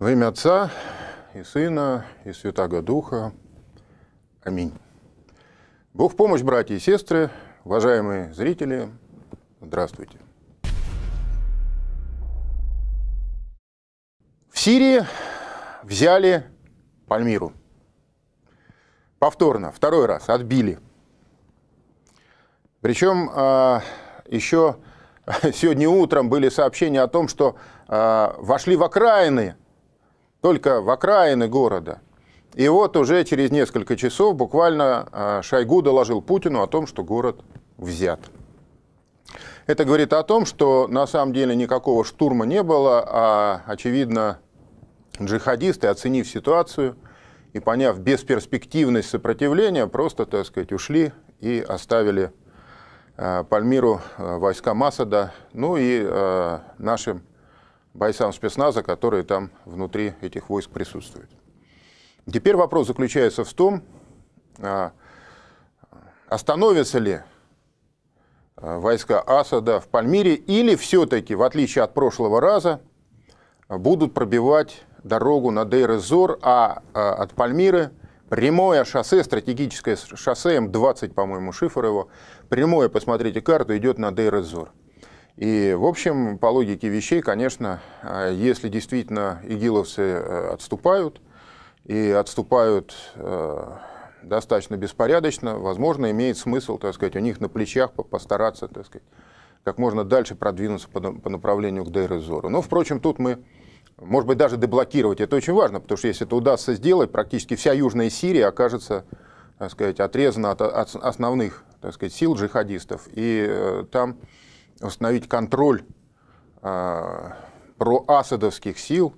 В имя Отца и Сына и Святаго Духа. Аминь. Бог в помощь, братья и сестры, уважаемые зрители, здравствуйте. В Сирии взяли Пальмиру. Повторно, второй раз, отбили. Причем а, еще сегодня утром были сообщения о том, что а, вошли в окраины только в окраины города. И вот уже через несколько часов буквально а, Шойгу доложил Путину о том, что город взят. Это говорит о том, что на самом деле никакого штурма не было, а, очевидно, джихадисты, оценив ситуацию и поняв бесперспективность сопротивления, просто, так сказать, ушли и оставили а, Пальмиру а, войска Масада, ну и нашим бойцам спецназа, которые там внутри этих войск присутствуют. Теперь вопрос заключается в том, а, остановятся ли а, войска Асада в Пальмире или все-таки, в отличие от прошлого раза, будут пробивать дорогу на Дейр-Эзор, а, а от Пальмиры прямое шоссе, стратегическое шоссе М-20, по-моему, шифр его, прямое, посмотрите карту, идет на Дейр-Эзор. И, в общем, по логике вещей, конечно, э, если действительно игиловцы э, отступают, и отступают э, достаточно беспорядочно, возможно, имеет смысл, так сказать, у них на плечах постараться, так сказать, как можно дальше продвинуться по, по направлению к Дейр-Зору. Но, впрочем, тут мы, может быть, даже деблокировать, это очень важно, потому что если это удастся сделать, практически вся Южная Сирия окажется, так сказать, отрезана от, от основных, так сказать, сил джихадистов, и э, там установить контроль э, а, проасадовских сил,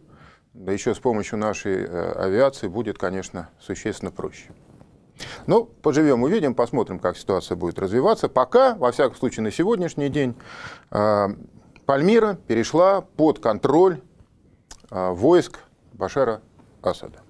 да еще с помощью нашей э, авиации, будет, конечно, существенно проще. Ну, поживем, увидим, посмотрим, как ситуация будет развиваться. Пока, во всяком случае, на сегодняшний день э, Пальмира перешла под контроль э, войск Башара Асада.